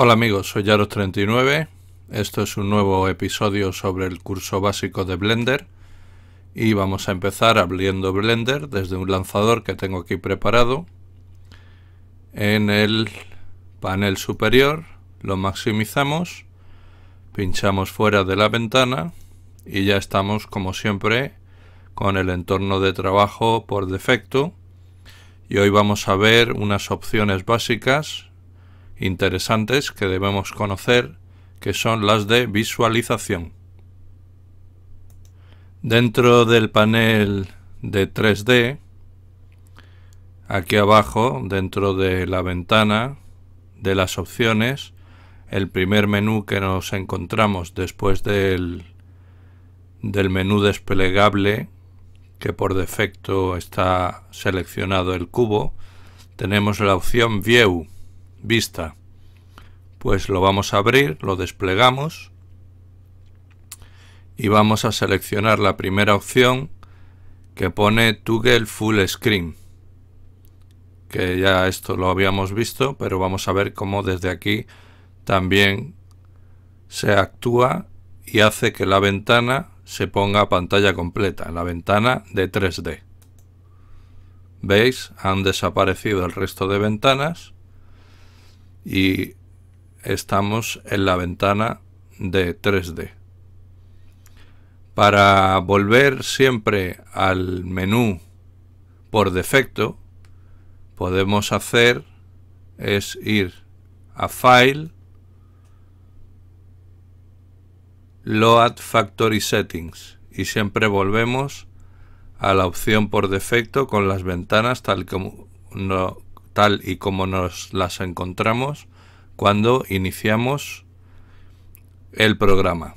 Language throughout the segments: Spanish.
Hola amigos, soy Yaros39. Esto es un nuevo episodio sobre el curso básico de Blender y vamos a empezar abriendo Blender desde un lanzador que tengo aquí preparado. En el panel superior lo maximizamos, pinchamos fuera de la ventana y ya estamos como siempre con el entorno de trabajo por defecto y hoy vamos a ver unas opciones básicas interesantes que debemos conocer, que son las de visualización. Dentro del panel de 3D, aquí abajo, dentro de la ventana de las opciones, el primer menú que nos encontramos después del, del menú desplegable, que por defecto está seleccionado el cubo, tenemos la opción View, vista. Pues lo vamos a abrir, lo desplegamos y vamos a seleccionar la primera opción que pone Toggle Full Screen que ya esto lo habíamos visto, pero vamos a ver cómo desde aquí también se actúa y hace que la ventana se ponga a pantalla completa, la ventana de 3D. ¿Veis? Han desaparecido el resto de ventanas y estamos en la ventana de 3D. Para volver siempre al menú por defecto, podemos hacer es ir a File, Load Factory Settings y siempre volvemos a la opción por defecto con las ventanas tal como, no, y como nos las encontramos cuando iniciamos el programa.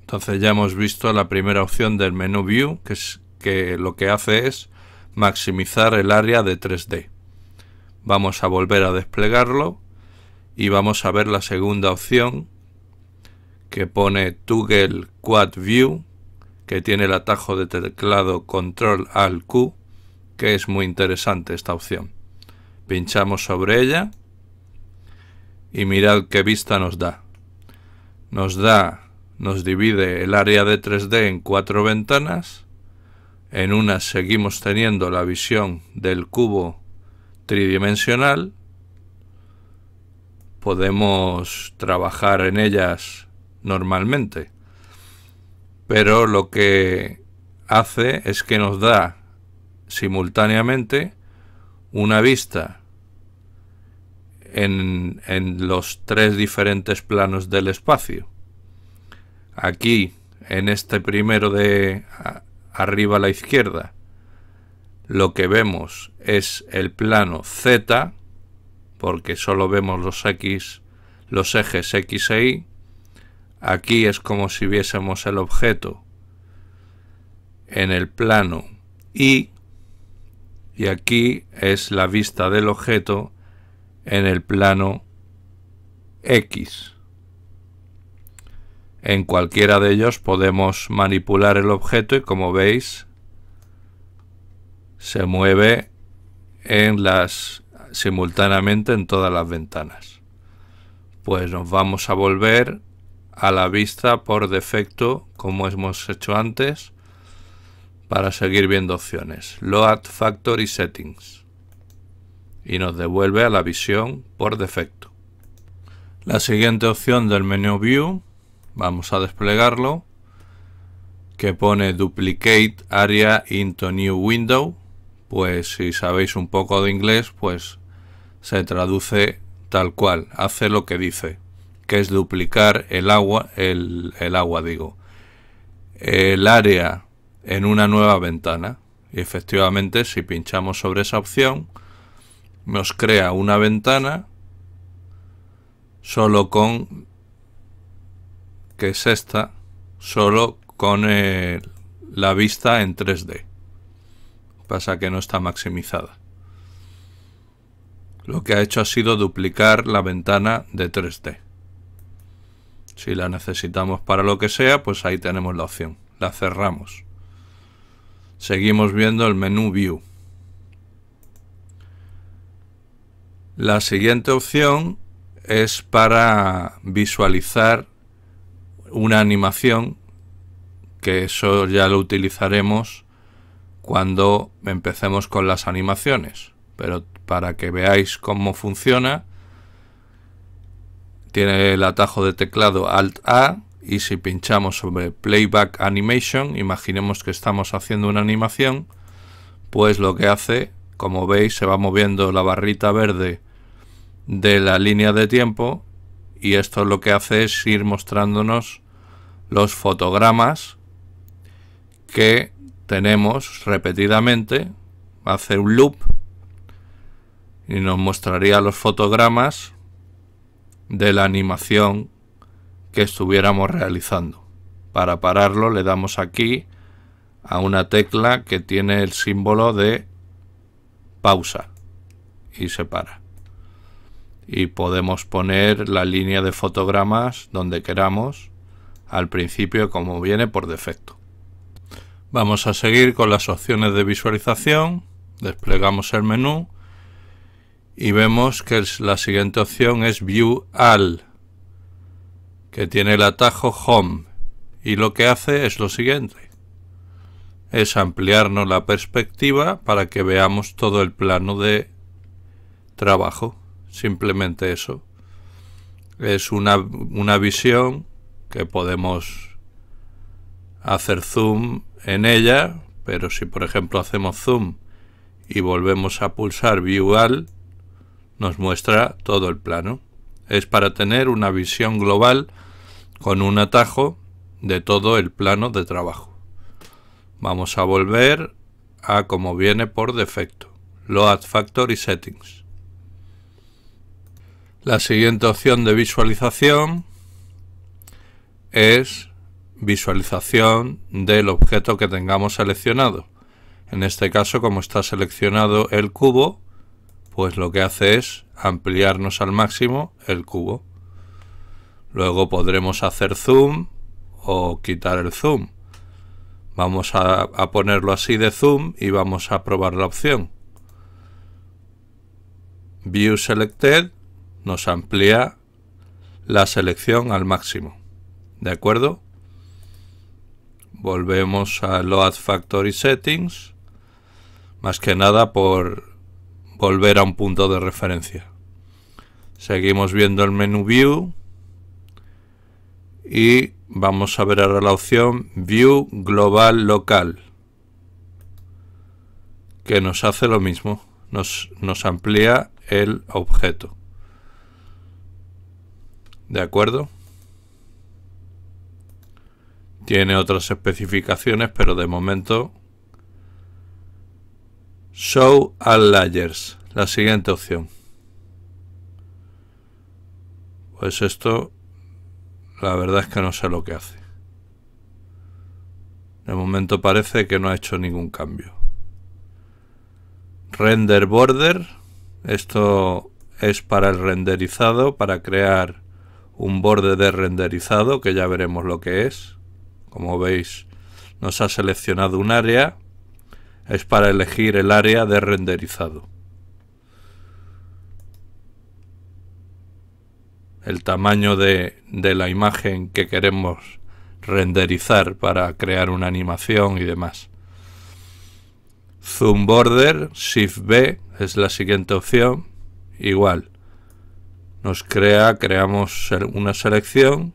Entonces ya hemos visto la primera opción del menú View, que, es, que lo que hace es maximizar el área de 3D. Vamos a volver a desplegarlo y vamos a ver la segunda opción que pone Toggle Quad View, que tiene el atajo de teclado Control Alt Q, que es muy interesante esta opción. Pinchamos sobre ella y mirad qué vista nos da. Nos da, nos divide el área de 3D en cuatro ventanas. En una seguimos teniendo la visión del cubo tridimensional. Podemos trabajar en ellas normalmente. Pero lo que hace es que nos da simultáneamente una vista en, los tres diferentes planos del espacio. Aquí, en este primero de arriba a la izquierda, lo que vemos es el plano Z, porque solo vemos los X, los ejes X e Y. Aquí es como si viésemos el objeto en el plano Y y aquí es la vista del objeto en el plano X. En cualquiera de ellos podemos manipular el objeto y como veis se mueve en las simultáneamente en todas las ventanas. Pues nos vamos a volver a la vista por defecto como hemos hecho antes para seguir viendo opciones. Load Factory Settings. Y nos devuelve a la visión por defecto. La siguiente opción del menú View, vamos a desplegarlo, que pone Duplicate Area into New Window. Pues si sabéis un poco de inglés, pues se traduce tal cual, hace lo que dice, que es duplicar el agua, el, el agua digo, el área en una nueva ventana. Y efectivamente, si pinchamos sobre esa opción, nos crea una ventana solo con que es esta, solo con la vista en 3D. Pasa que no está maximizada. Lo que ha hecho ha sido duplicar la ventana de 3D. Si la necesitamos para lo que sea, pues ahí tenemos la opción. La cerramos. Seguimos viendo el menú View. La siguiente opción es para visualizar una animación, que eso ya lo utilizaremos cuando empecemos con las animaciones. Pero para que veáis cómo funciona, tiene el atajo de teclado Alt A y si pinchamos sobre Playback Animation, imaginemos que estamos haciendo una animación, pues lo que hace, como veis, se va moviendo la barrita verde de la línea de tiempo y esto lo que hace es ir mostrándonos los fotogramas que tenemos repetidamente, hace un loop y nos mostraría los fotogramas de la animación que estuviéramos realizando. Para pararlo le damos aquí a una tecla que tiene el símbolo de pausa y se para. Y podemos poner la línea de fotogramas donde queramos al principio como viene por defecto. Vamos a seguir con las opciones de visualización. Desplegamos el menú y vemos que la siguiente opción es View All que tiene el atajo Home y lo que hace es lo siguiente. Es ampliarnos la perspectiva para que veamos todo el plano de trabajo. Simplemente eso. Es una, visión que podemos hacer zoom en ella, pero si por ejemplo hacemos zoom y volvemos a pulsar View All, nos muestra todo el plano es para tener una visión global con un atajo de todo el plano de trabajo. Vamos a volver a como viene por defecto, Load Factory Settings. La siguiente opción de visualización es visualización del objeto que tengamos seleccionado. En este caso, como está seleccionado el cubo, pues lo que hace es ampliarnos al máximo el cubo. Luego podremos hacer zoom o quitar el zoom. Vamos a, ponerlo así de zoom y vamos a probar la opción. View Selected nos amplía la selección al máximo. ¿De acuerdo? Volvemos a Load Factory Settings. Más que nada por volver a un punto de referencia. Seguimos viendo el menú View y vamos a ver ahora la opción View Global Local, que nos hace lo mismo, nos, nos amplía el objeto. ¿De acuerdo? Tiene otras especificaciones, pero de momento Show All Layers, la siguiente opción. Pues esto, la verdad es que no sé lo que hace. De momento parece que no ha hecho ningún cambio. Render Border, esto es para el renderizado, para crear un borde de renderizado, que ya veremos lo que es. Como veis, nos ha seleccionado un área es para elegir el área de renderizado. El tamaño de, la imagen que queremos renderizar para crear una animación y demás. Zoom Border, Shift B es la siguiente opción. Igual, nos crea, creamos una selección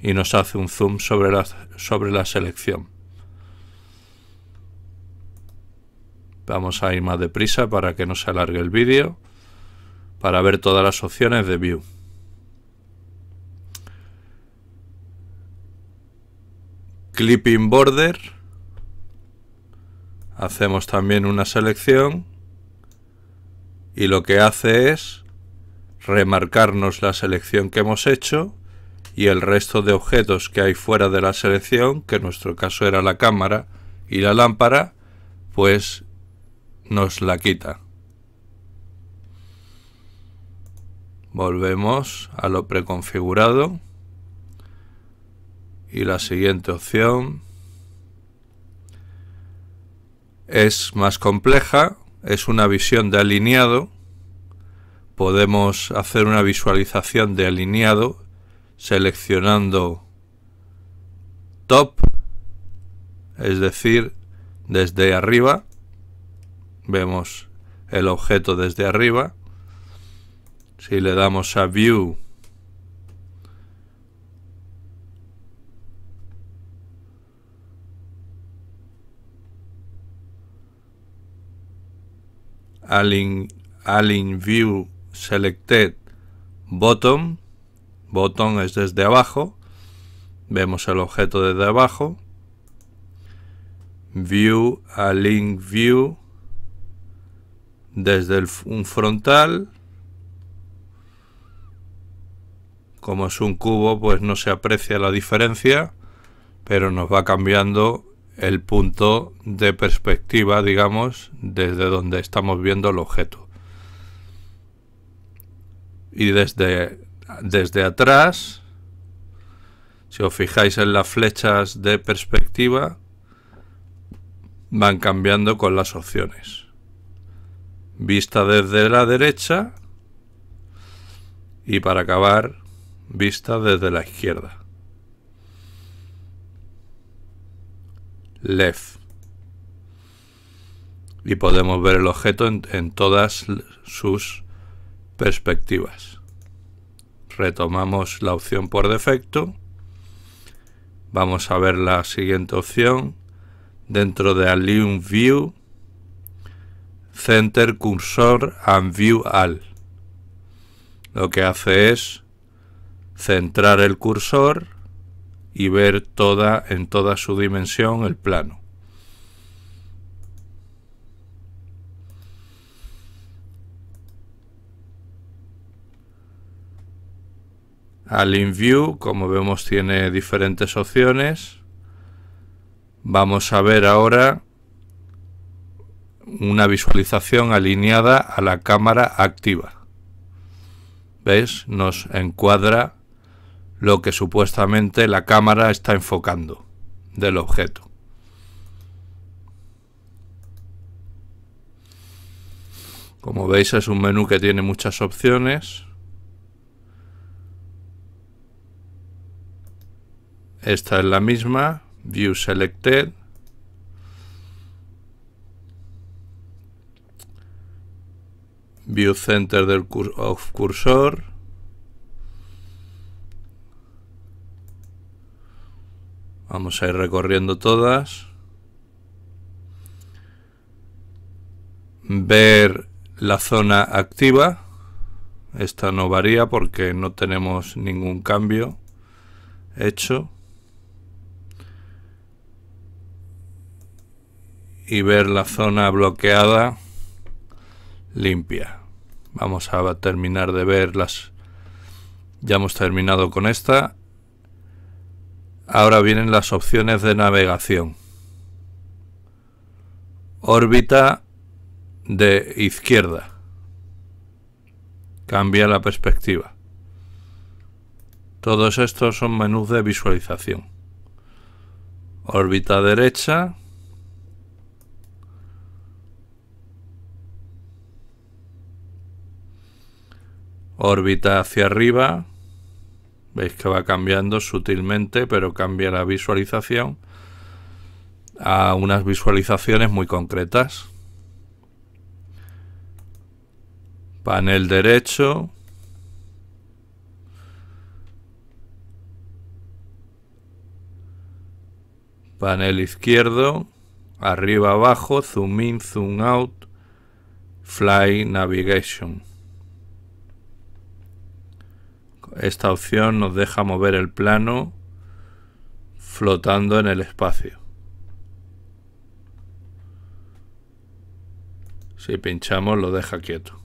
y nos hace un zoom sobre la, sobre la selección. Vamos a ir más deprisa para que no se alargue el vídeo, para ver todas las opciones de View. Clipping Border. Hacemos también una selección y lo que hace es remarcarnos la selección que hemos hecho y el resto de objetos que hay fuera de la selección, que en nuestro caso era la cámara y la lámpara, pues nos la quita. Volvemos a lo preconfigurado. Y la siguiente opción es más compleja, es una visión de alineado. Podemos hacer una visualización de alineado seleccionando top, es decir, desde arriba vemos el objeto desde arriba. Si le damos a View, Align, align View Selected Bottom, botón es desde abajo, vemos el objeto desde abajo, View, Align View, desde un frontal. Como es un cubo, pues no se aprecia la diferencia, pero nos va cambiando el punto de perspectiva, digamos, desde donde estamos viendo el objeto. Y desde atrás, si os fijáis en las flechas de perspectiva, van cambiando con las opciones vista desde la derecha y para acabar, vista desde la izquierda. Left. Y podemos ver el objeto en, todas sus perspectivas. Retomamos la opción por defecto. Vamos a ver la siguiente opción dentro de Alium View Center Cursor and View All. Lo que hace es centrar el cursor y ver toda, en toda su dimensión el plano. in View, como vemos, tiene diferentes opciones. Vamos a ver ahora una visualización alineada a la cámara activa. ¿Veis? Nos encuadra lo que supuestamente la cámara está enfocando del objeto. Como veis es un menú que tiene muchas opciones. Esta es la misma, View Selected. view center del cursor vamos a ir recorriendo todas ver la zona activa esta no varía porque no tenemos ningún cambio hecho y ver la zona bloqueada limpia Vamos a terminar de verlas. Ya hemos terminado con esta. Ahora vienen las opciones de navegación. Órbita de izquierda. Cambia la perspectiva. Todos estos son menús de visualización. Órbita derecha. órbita hacia arriba, veis que va cambiando sutilmente, pero cambia la visualización a unas visualizaciones muy concretas. Panel derecho. Panel izquierdo. Arriba, abajo. Zoom in, zoom out. Fly navigation. Esta opción nos deja mover el plano flotando en el espacio. Si pinchamos lo deja quieto.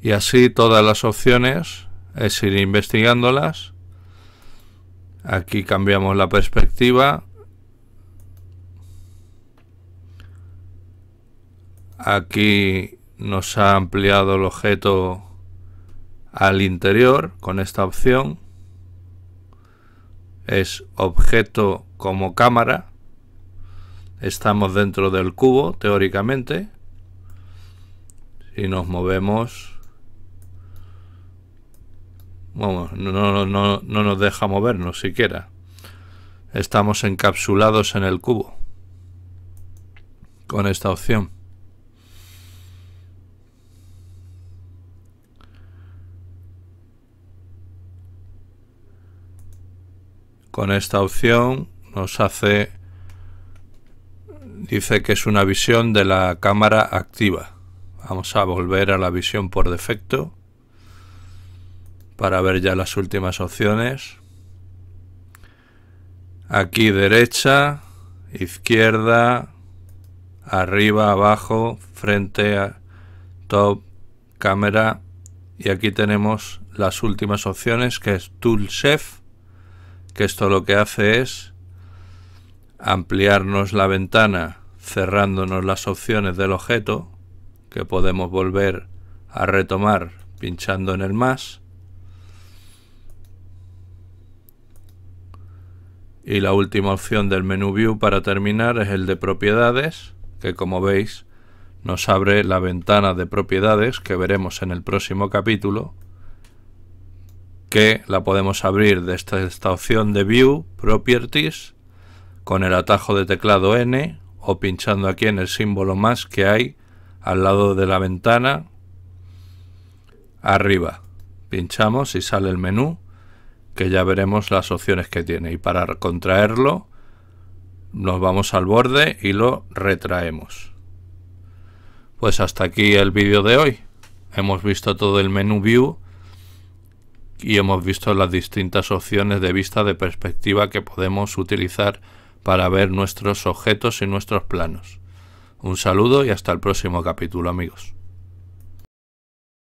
Y así todas las opciones es ir investigándolas. Aquí cambiamos la perspectiva. Aquí nos ha ampliado el objeto al interior con esta opción. Es objeto como cámara. Estamos dentro del cubo, teóricamente. Si nos movemos... Vamos, no, no, no, no nos deja movernos siquiera. Estamos encapsulados en el cubo. Con esta opción. Con esta opción nos hace, dice que es una visión de la cámara activa. Vamos a volver a la visión por defecto para ver ya las últimas opciones. Aquí derecha, izquierda, arriba, abajo, frente, a top, cámara. Y aquí tenemos las últimas opciones que es Tool Chef que esto lo que hace es ampliarnos la ventana cerrándonos las opciones del objeto que podemos volver a retomar pinchando en el más y la última opción del menú view para terminar es el de propiedades que como veis nos abre la ventana de propiedades que veremos en el próximo capítulo que la podemos abrir desde esta opción de View, Properties, con el atajo de teclado N o pinchando aquí en el símbolo más que hay al lado de la ventana arriba. Pinchamos y sale el menú que ya veremos las opciones que tiene y para contraerlo nos vamos al borde y lo retraemos. Pues hasta aquí el vídeo de hoy. Hemos visto todo el menú View y hemos visto las distintas opciones de vista de perspectiva que podemos utilizar para ver nuestros objetos y nuestros planos. Un saludo y hasta el próximo capítulo amigos.